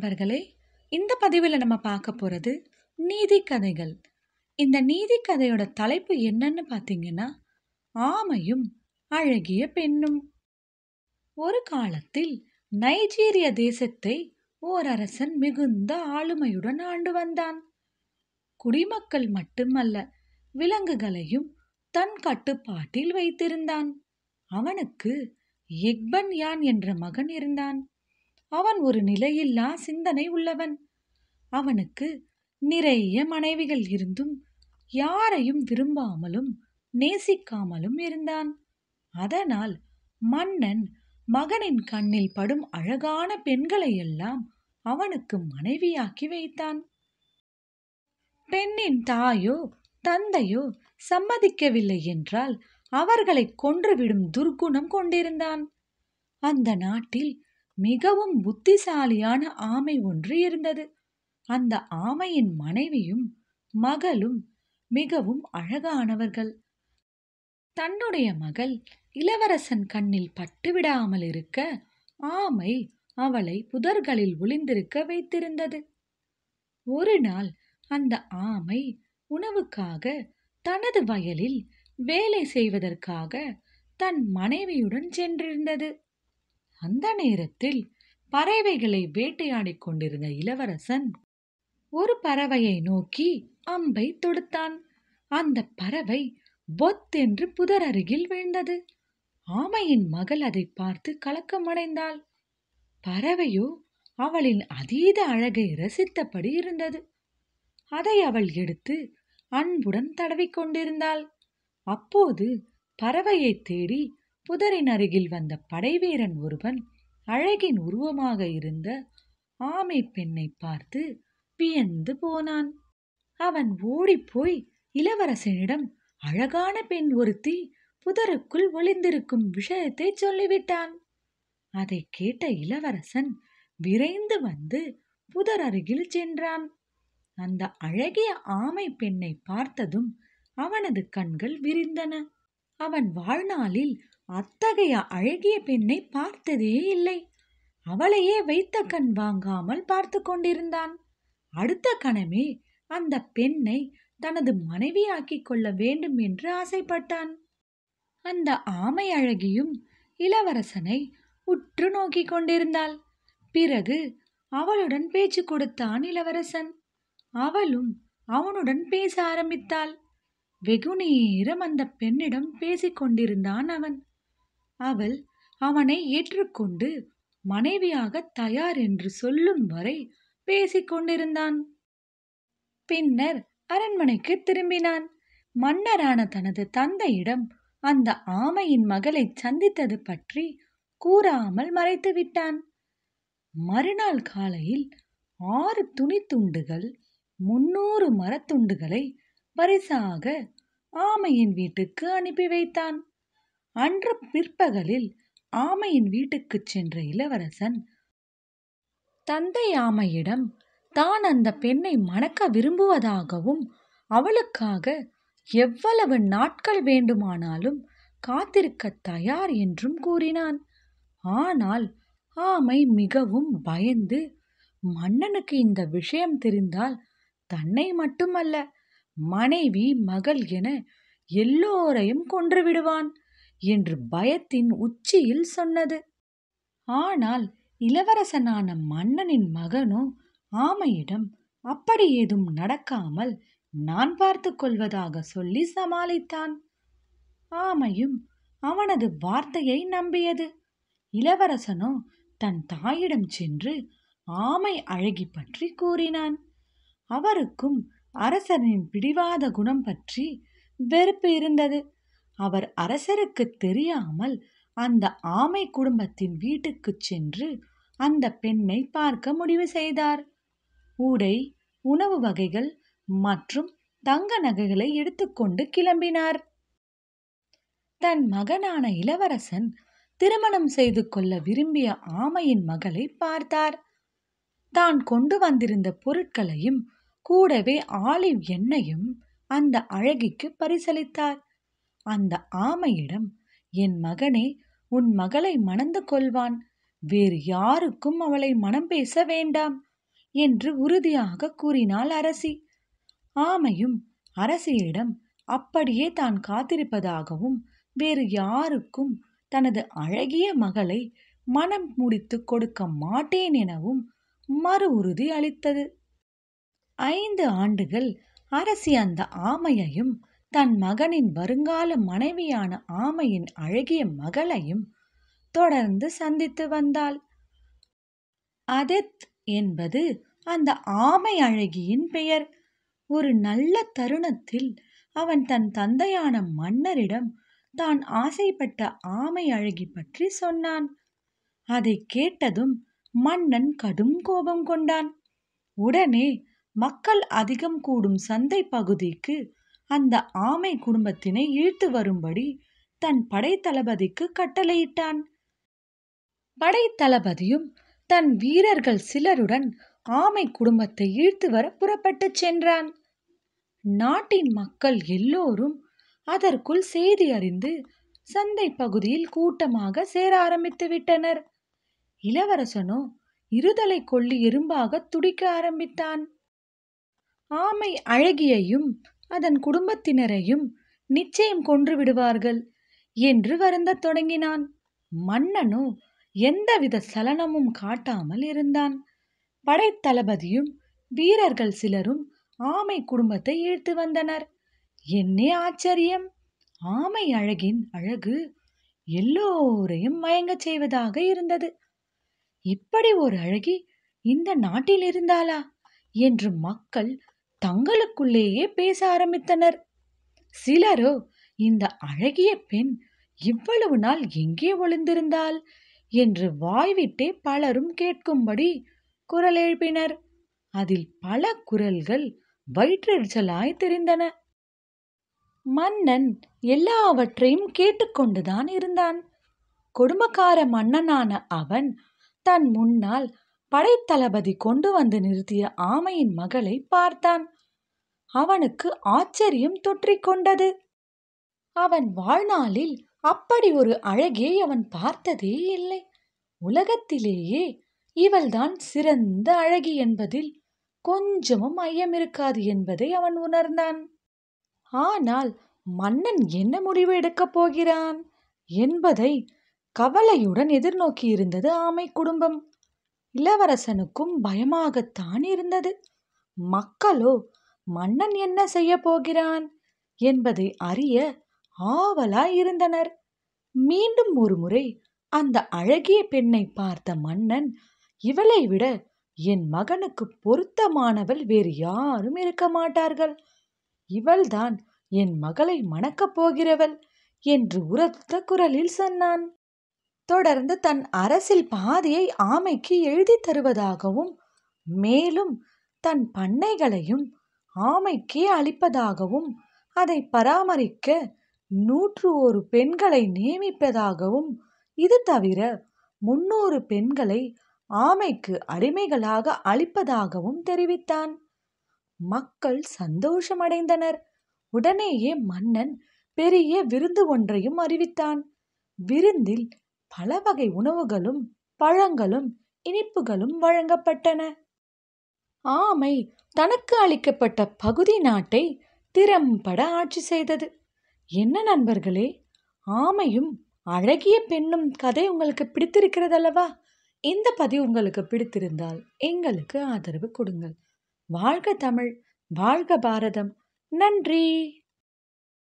நண்பர்களே இந்த பதிவில் நம்ம பார்க்க போகிறது நீதி கதைகள் இந்த நீதி கதையோட தலைப்பு என்னன்னு பார்த்தீங்கன்னா ஆமையும் அழகிய பெண்ணும் ஒரு காலத்தில் நைஜீரிய தேசத்தை ஓர் அரசன் மிகுந்த ஆளுமையுடன் ஆண்டு வந்தான் குடிமக்கள் மட்டுமல்ல விலங்குகளையும் தன் கட்டுப்பாட்டில் வைத்திருந்தான் அவனுக்கு எக்பன் யான் என்ற மகன் இருந்தான் அவன் ஒரு நிலையில்லா சிந்தனை உள்ளவன் அவனுக்கு நிறைய மனைவிகள் இருந்தும் யாரையும் விரும்பாமலும் நேசிக்காமலும் இருந்தான் அதனால் மன்னன் மகனின் கண்ணில் படும் அழகான பெண்களையெல்லாம் அவனுக்கு மனைவியாக்கி வைத்தான் பெண்ணின் தாயோ தந்தையோ சம்மதிக்கவில்லை என்றால் அவர்களை கொன்றுவிடும் துர்க்குணம் கொண்டிருந்தான் அந்த நாட்டில் மிகவும் புத்திசாலியான ஆமை ஒன்று இருந்தது அந்த ஆமையின் மனைவியும் மகளும் மிகவும் அழகானவர்கள் தன்னுடைய மகள் இளவரசன் கண்ணில் பட்டுவிடாமல் இருக்க ஆமை அவளை புதர்களில் ஒளிந்திருக்க வைத்திருந்தது ஒரு நாள் அந்த ஆமை உணவுக்காக தனது வயலில் வேலை செய்வதற்காக தன் மனைவியுடன் சென்றிருந்தது அந்த நேரத்தில் பறவைகளை வேட்டையாடிக் கொண்டிருந்த இளவரசன் ஒரு பறவையை நோக்கி அம்பை தொடுத்தான் அந்த பறவை பொத்தென்று புதர் அருகில் விழுந்தது ஆமையின் மகள் அதை பார்த்து கலக்கமடைந்தாள் பறவையோ அவளின் அதீத அழகை ரசித்தபடி இருந்தது அதை அவள் எடுத்து அன்புடன் தடவிக்கொண்டிருந்தாள் அப்போது பறவையை தேடி புதரின் அருகில் வந்த படைவீரன் ஒருவன் அழகின் உருவமாக இருந்த ஆமை பெண்ணை பார்த்து வியந்து போனான் அவன் ஓடிப்போய் இளவரசனிடம் அழகான பெண் ஒருத்தி புதருக்குள் ஒளிந்திருக்கும் விஷயத்தை சொல்லிவிட்டான் அதை கேட்ட இளவரசன் விரைந்து வந்து புதர் அருகில் சென்றான் அந்த அழகிய ஆமை பெண்ணை பார்த்ததும் அவனது கண்கள் விரிந்தன அவன் வாழ்நாளில் அத்தகைய அழகிய பெண்ணை பார்த்ததே இல்லை அவளையே வைத்த கண் வாங்காமல் பார்த்து கொண்டிருந்தான் அடுத்த கணமே அந்த பெண்ணை தனது மனைவியாக்கிக் கொள்ள வேண்டும் என்று ஆசைப்பட்டான் அந்த ஆமை அழகியும் இளவரசனை உற்று நோக்கிக் கொண்டிருந்தாள் பிறகு அவளுடன் பேச்சு கொடுத்தான் இளவரசன் அவளும் அவனுடன் பேச ஆரம்பித்தாள் வெகுநேரம் அந்த பெண்ணிடம் பேசிக்கொண்டிருந்தான் அவன் அவள் அவனை ஏற்றுக்கொண்டு மனைவியாக தயார் என்று சொல்லும் வரை பேசிக்கொண்டிருந்தான் பின்னர் அரண்மனைக்கு திரும்பினான் மன்னரான தனது தந்தையிடம் அந்த ஆமையின் மகளை சந்தித்தது பற்றி கூறாமல் மறைத்து விட்டான் மறுநாள் காலையில் ஆறு துணி துண்டுகள் முன்னூறு மரத்துண்டுகளை பரிசாக ஆமையின் வீட்டுக்கு அனுப்பி வைத்தான் அன்று பிற்பகலில் ஆமையின் வீட்டுக்குச் சென்ற இளவரசன் தந்தை ஆமையிடம் தான் அந்த பெண்ணை மணக்க விரும்புவதாகவும் அவளுக்காக எவ்வளவு நாட்கள் வேண்டுமானாலும் காத்திருக்க தயார் என்றும் கூறினான் ஆனால் ஆமை மிகவும் பயந்து மன்னனுக்கு இந்த விஷயம் தெரிந்தால் தன்னை மட்டுமல்ல மனைவி மகள் என எல்லோரையும் கொன்றுவிடுவான் என்று பயத்தின் உச்சியில் சொன்னது ஆனால் இளவரசனான மன்னனின் மகனோ ஆமையிடம் அப்படி ஏதும் நடக்காமல் நான் பார்த்து கொள்வதாக சொல்லி சமாளித்தான் ஆமையும் அவனது வார்த்தையை நம்பியது இளவரசனோ தன் தாயிடம் சென்று ஆமை அழகி பற்றி கூறினான் அவருக்கும் அரசனின் பிடிவாத குணம் பற்றி வெறுப்பு இருந்தது அவர் அரசருக்கு தெரியாமல் அந்த ஆமை குடும்பத்தின் வீட்டுக்கு சென்று அந்த பெண்ணை பார்க்க முடிவு செய்தார் உடை உணவு வகைகள் மற்றும் தங்க நகைகளை எடுத்துக்கொண்டு கிளம்பினார் தன் மகனான இளவரசன் திருமணம் செய்து கொள்ள விரும்பிய ஆமையின் மகளை பார்த்தார் தான் கொண்டு வந்திருந்த பொருட்களையும் கூடவே ஆலிவ் எண்ணையும் அந்த அழகிக்கு பரிசளித்தார் அந்த ஆமையிடம் என் மகனே உன் மகளை மணந்து கொள்வான் வேறு யாருக்கும் அவளை மனம் பேச வேண்டாம் என்று உறுதியாக கூறினாள் அரசி ஆமையும் அரசியிடம் அப்படியே தான் காத்திருப்பதாகவும் வேறு யாருக்கும் தனது அழகிய மகளை மனம் முடித்து கொடுக்க மாட்டேன் எனவும் மறு உறுதி அளித்தது ஐந்து ஆண்டுகள் அரசி அந்த ஆமையையும் தன் மகனின் வருங்கால மனைவியான ஆமையின் அழகிய மகளையும் தொடர்ந்து சந்தித்து வந்தாள் அதெத் என்பது அந்த ஆமை அழகியின் பெயர் ஒரு நல்ல தருணத்தில் அவன் தன் தந்தையான மன்னரிடம் தான் ஆசைப்பட்ட ஆமை அழகி பற்றி சொன்னான் அதை கேட்டதும் மன்னன் கடும் கோபம் கொண்டான் உடனே மக்கள் அதிகம் கூடும் சந்தை பகுதிக்கு அந்த ஆமை குடும்பத்தினை இழுத்து வரும்படி தன் படைத்தளபதிக்கு கட்டளையிட்டான் படைத்தளபதியும் தன் வீரர்கள் சிலருடன் ஆமை குடும்பத்தை இழுத்து வர புறப்பட்டு சென்றான் நாட்டின் மக்கள் எல்லோரும் அதற்குள் செய்தி அறிந்து சந்தை பகுதியில் கூட்டமாக சேர ஆரம்பித்து விட்டனர் இளவரசனோ இருதலை கொள்ளி எறும்பாக துடிக்க ஆரம்பித்தான் ஆமை அழகியையும் அதன் குடும்பத்தினரையும் நிச்சயம் கொன்று விடுவார்கள் என்று வருந்தத் தொடங்கினான் மன்னனோ எந்தவித சலனமும் காட்டாமல் இருந்தான் படைத்தளபதியும் வீரர்கள் சிலரும் ஆமை குடும்பத்தை இழுத்து வந்தனர் என்னே ஆச்சரியம் ஆமை அழகின் அழகு எல்லோரையும் மயங்கச் செய்வதாக இருந்தது இப்படி ஒரு அழகி இந்த நாட்டில் இருந்தாளா என்று மக்கள் தங்களுக்குள்ளேயே பேச ஆரம்பித்தனர் சிலரோ இந்த அழகிய பெண் இவ்வளவு நாள் எங்கே ஒளிந்திருந்தாள் என்று வாய்விட்டே பலரும் கேட்கும்படி குரல் எழுப்பினர் அதில் பல குரல்கள் வயிற்றெரிச்சலாய் தெரிந்தன மன்னன் எல்லாவற்றையும் கேட்டுக்கொண்டுதான் இருந்தான் கொடுமக்கார மன்னனான அவன் தன் முன்னால் படைத்தளபதி கொண்டு வந்து நிறுத்திய ஆமையின் மகளை பார்த்தான் அவனுக்கு ஆச்சரியம் தொற்றிக்கொண்டது அவன் வாழ்நாளில் அப்படி ஒரு அழகே அவன் பார்த்ததே இல்லை உலகத்திலேயே இவள்தான் சிறந்த அழகி என்பதில் கொஞ்சமும் ஐயம் இருக்காது என்பதை அவன் உணர்ந்தான் ஆனால் மன்னன் என்ன முடிவு எடுக்கப் போகிறான் என்பதை கவலையுடன் எதிர்நோக்கியிருந்தது ஆமை குடும்பம் இளவரசனுக்கும் பயமாகத்தான் இருந்தது மக்களோ மன்னன் என்ன செய்ய போகிறான் என்பதை அறிய ஆவலாய் இருந்தனர் மீண்டும் ஒருமுறை அந்த அழகிய பெண்ணை பார்த்த மன்னன் இவளை விட என் மகனுக்கு பொருத்தமானவள் வேறு யாரும் இருக்க மாட்டார்கள் இவள்தான் என் மகளை மணக்கப் போகிறவள் என்று உரத்த குரலில் சொன்னான் தொடர்ந்து தன் அரசில் பாதியை ஆமைக்கு எழுதி தருவதாகவும் மேலும் தன் பண்ணைகளையும் ஆமைக்கே அளிப்பதாகவும் அதை பராமரிக்க நூற்று ஒரு பெண்களை நியமிப்பதாகவும் இது தவிர முன்னூறு பெண்களை ஆமைக்கு அடிமைகளாக அளிப்பதாகவும் தெரிவித்தான் மக்கள் சந்தோஷமடைந்தனர் உடனேயே மன்னன் பெரிய விருந்து ஒன்றையும் அறிவித்தான் விருந்தில் பல வகை உணவுகளும் பழங்களும் இனிப்புகளும் வழங்கப்பட்டன ஆமை தனக்கு அளிக்கப்பட்ட பகுதி நாட்டை திறம்பட ஆட்சி செய்தது என்ன நண்பர்களே ஆமையும் அழகிய பெண்ணும் கதை உங்களுக்கு பிடித்திருக்கிறது அல்லவா இந்த பதிவு உங்களுக்கு பிடித்திருந்தால் எங்களுக்கு ஆதரவு கொடுங்கள் வாழ்க தமிழ் வாழ்க பாரதம் நன்றி